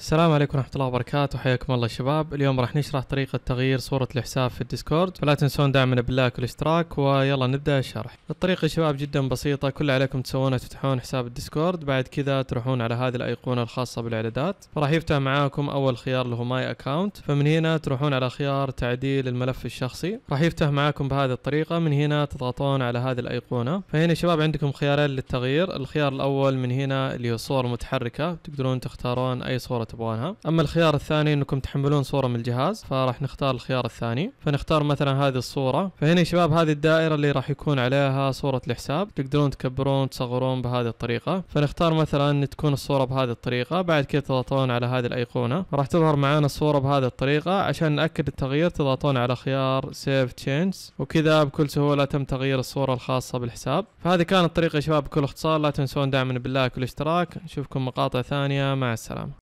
السلام عليكم ورحمة الله وبركاته حياكم الله شباب اليوم راح نشرح طريقة تغيير صورة الحساب في الديسكورد فلا تنسون دعمنا باللايك والاشتراك ويلا نبدأ الشرح الطريقة شباب جدا بسيطة كل اللي عليكم تسوونه تفتحون حساب الديسكورد بعد كذا تروحون على هذه الأيقونة الخاصة بالإعدادات فراح يفتح معاكم أول خيار اللي هو ماي أكاونت فمن هنا تروحون على خيار تعديل الملف الشخصي راح يفتح معاكم بهذه الطريقة من هنا تضغطون على هذه الأيقونة فهنا شباب عندكم خيارين للتغيير الخيار الأول من هنا اللي هو صور متحركة تقدرون تختارون أي صورة الصورة تبغونها أما الخيار الثاني أنكم تحملون صورة من الجهاز فراح نختار الخيار الثاني فنختار مثلا هذه الصورة فهنا يا شباب هذه الدائرة اللي راح يكون عليها صورة الحساب تقدرون تكبرون تصغرون بهذه الطريقة فنختار مثلا تكون الصورة بهذه الطريقة بعد كذا تضغطون على هذه الأيقونة راح تظهر معانا الصورة بهذه الطريقة عشان نأكد التغيير تضغطون على خيار سيف تشينج وكذا بكل سهولة تم تغيير الصورة الخاصة بالحساب فهذه كانت الطريقة يا شباب بكل اختصار لا تنسون دعمنا باللايك والاشتراك نشوفكم مقاطع ثانية مع السلامة